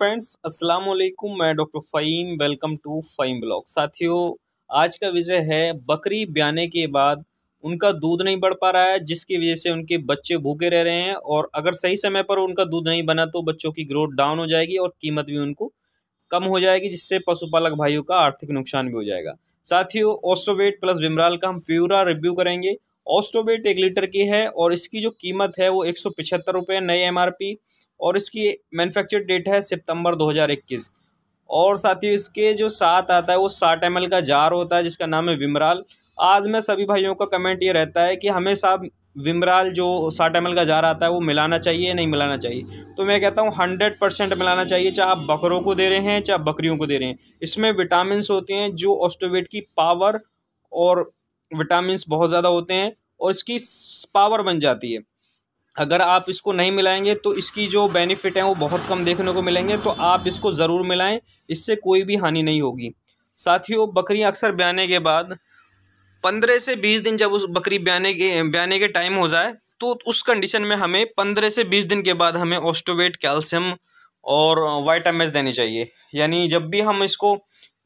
friends अस्सलाम वालेकुम मैं doctor Fahim welcome to Fahim blog साथियों आज का विषय है बकरी ब्याने के बाद उनका दूध नहीं बढ़ पा रहा है जिसकी वजह से उनके बच्चे भूखे रह रहे हैं और अगर सही समय पर उनका दूध नहीं बना तो बच्चों की ग्रोथ डाउन हो जाएगी और कीमत भी उनको कम हो जाएगी जिससे पशुपालक भाइयों का आर्थिक नुकसान भी हो जाएगा साथियों ऑस्ट्रोवेट प्लस विमराल का हम फ्यूरा रिव्यू करेंगे ऑस्टोबेट एक लीटर की है और इसकी जो कीमत है वो एक सौ पिछहत्तर रुपये नई एम आर पी और इसकी मैनुफैक्चर डेट है सितंबर 2021 और साथ ही इसके जो साथ आता है वो साठ एम का जार होता है जिसका नाम है विमराल आज मैं सभी भाइयों का कमेंट ये रहता है कि हमें साहब विमराल जो साठ एम का जार आता है वो मिलाना चाहिए या नहीं मिलाना चाहिए तो मैं कहता हूँ हंड्रेड परसेंट मिलाना चाहिए चाहे आप बकरों को दे रहे हैं चाहे बकरियों को दे रहे हैं इसमें विटामिन होते हैं जो ऑस्टोवेट की पावर और विटामिन बहुत ज़्यादा होते हैं और इसकी पावर बन जाती है अगर आप इसको नहीं मिलाएंगे तो इसकी जो बेनिफिट है वो बहुत कम देखने को मिलेंगे तो आप इसको ज़रूर मिलाएं इससे कोई भी हानि नहीं होगी साथियों बकरियाँ अक्सर ब्याने के बाद पंद्रह से बीस दिन जब उस बकरी ब्याने के ब्याने के टाइम हो जाए तो उस कंडीशन में हमें पंद्रह से बीस दिन के बाद हमें ऑस्टोवेट कैल्शियम और वाइटामिन देनी चाहिए यानी जब भी हम इसको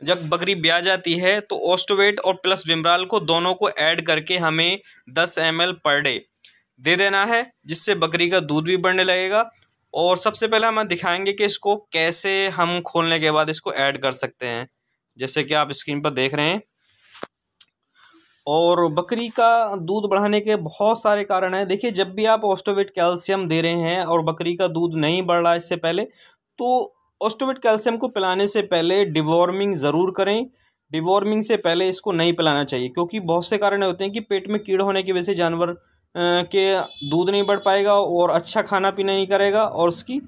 जब बकरी ब्याह जाती है तो ऑस्टोवेट और प्लस विमराल को दोनों को ऐड करके हमें दस एम पर डे दे देना है जिससे बकरी का दूध भी बढ़ने लगेगा और सबसे पहले हम दिखाएंगे कि इसको कैसे हम खोलने के बाद इसको ऐड कर सकते हैं जैसे कि आप स्क्रीन पर देख रहे हैं और बकरी का दूध बढ़ाने के बहुत सारे कारण हैं देखिए जब भी आप ऑस्टोवेट कैल्शियम दे रहे हैं और बकरी का दूध नहीं बढ़ रहा इससे पहले तो ऑस्टोवेट कैल्शियम को पिलाने से पहले डिवॉर्मिंग ज़रूर करें डिवॉर्मिंग से पहले इसको नहीं पिलाना चाहिए क्योंकि बहुत से कारण होते हैं कि पेट में कीड़ होने की वजह से जानवर के दूध नहीं बढ़ पाएगा और अच्छा खाना पीना नहीं करेगा और उसकी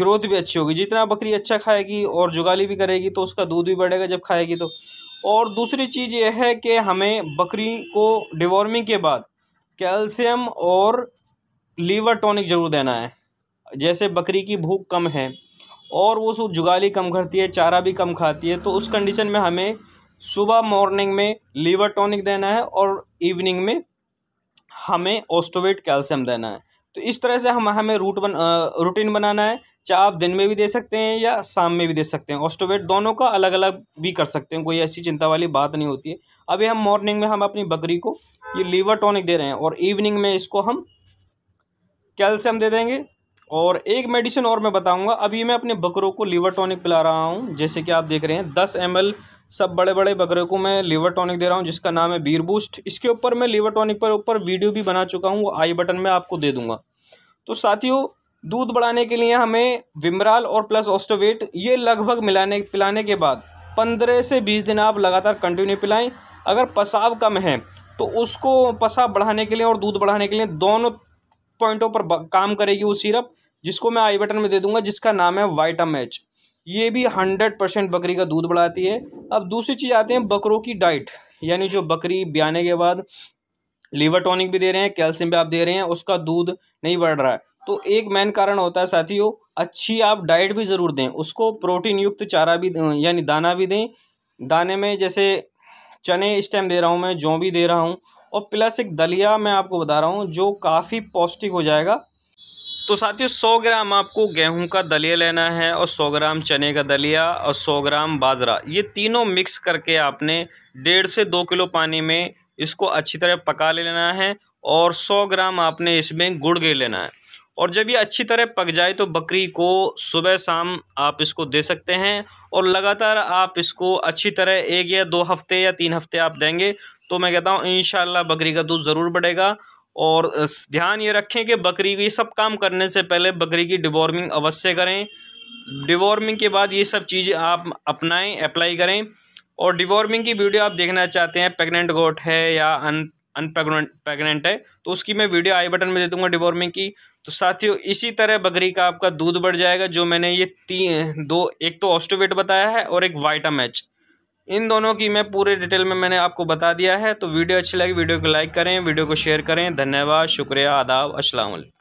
ग्रोथ भी अच्छी होगी जितना बकरी अच्छा खाएगी और जुगाली भी करेगी तो उसका दूध भी बढ़ेगा जब खाएगी तो और दूसरी चीज़ यह है कि हमें बकरी को डिवॉर्मिंग के बाद कैल्शियम और लीवर टॉनिक ज़रूर देना है जैसे बकरी की भूख कम है और वो जुगाली कम करती है चारा भी कम खाती है तो उस कंडीशन में हमें सुबह मॉर्निंग में लीवर टॉनिक देना है और इवनिंग में हमें ओस्टोवेट कैल्शियम देना है तो इस तरह से हम हमें रूट बन रूटीन बनाना है चाहे आप दिन में भी दे सकते हैं या शाम में भी दे सकते हैं ऑस्टोवेट दोनों का अलग अलग भी कर सकते हैं कोई ऐसी चिंता वाली बात नहीं होती है अभी हम मॉर्निंग में हम अपनी बकरी को ये लीवर टॉनिक दे रहे हैं और इवनिंग में इसको हम कैल्शियम दे देंगे और एक मेडिसिन और मैं बताऊंगा अभी मैं अपने बकरों को लीवर टॉनिक पिला रहा हूँ जैसे कि आप देख रहे हैं दस एम सब बड़े बड़े बकरे को मैं लीवर टॉनिक दे रहा हूँ जिसका नाम है बीर बूस्ट इसके ऊपर मैं लीवर टॉनिक पर ऊपर वीडियो भी बना चुका हूँ वो आई बटन में आपको दे दूंगा तो साथियों दूध बढ़ाने के लिए हमें विमराल और प्लस ऑस्टोवेट ये लगभग मिलाने पिलाने के बाद पंद्रह से बीस दिन आप लगातार कंटिन्यू पिलाएं अगर पसाव कम है तो उसको पसाव बढ़ाने के लिए और दूध बढ़ाने के लिए दोनों पॉइंटों पर काम करेगी वो सिरप जिसको मैं आई बटन में दे दूंगा जिसका नाम है वाइटम एच ये भी हंड्रेड परसेंट बकरी का दूध बढ़ाती है अब दूसरी चीज़ आते हैं बकरों की डाइट यानी जो बकरी ब्याने के बाद लीवर टॉनिक भी दे रहे हैं कैल्शियम भी आप दे रहे हैं उसका दूध नहीं बढ़ रहा है तो एक मेन कारण होता है साथियों अच्छी आप डाइट भी ज़रूर दें उसको प्रोटीन युक्त चारा भी यानी दाना भी दें दाने में जैसे चने इस टाइम दे रहा हूँ मैं जौ भी दे रहा हूँ और प्लस एक दलिया मैं आपको बता रहा हूँ जो काफ़ी पौष्टिक हो जाएगा तो साथियों 100 ग्राम आपको गेहूं का दलिया लेना है और 100 ग्राम चने का दलिया और 100 ग्राम बाजरा ये तीनों मिक्स करके आपने डेढ़ से दो किलो पानी में इसको अच्छी तरह पका ले लेना है और 100 ग्राम आपने इसमें गुड़ गे लेना है और जब ये अच्छी तरह पक जाए तो बकरी को सुबह शाम आप इसको दे सकते हैं और लगातार आप इसको अच्छी तरह एक या दो हफ्ते या तीन हफ्ते आप देंगे तो मैं कहता हूँ इन बकरी का दूध ज़रूर बढ़ेगा और ध्यान ये रखें कि बकरी ये सब काम करने से पहले बकरी की डिवॉर्मिंग अवश्य करें डिवॉर्मिंग के बाद ये सब चीज़ें आप अपनाएं अप्लाई करें और डिवॉर्मिंग की वीडियो आप देखना चाहते हैं प्रेगनेंट गोट है या अन अनप्रेगनेंट प्रेगनेंट है तो उसकी मैं वीडियो आई बटन में दे दूंगा डिवॉर्मिंग की तो साथियों इसी तरह बकरी का आपका दूध बढ़ जाएगा जो मैंने ये तीन दो एक तो ऑस्टोवेट बताया है और एक वाइटम एच इन दोनों की मैं पूरे डिटेल में मैंने आपको बता दिया है तो वीडियो अच्छी लगी वीडियो को लाइक करें वीडियो को शेयर करें धन्यवाद शुक्रिया आदाब असलम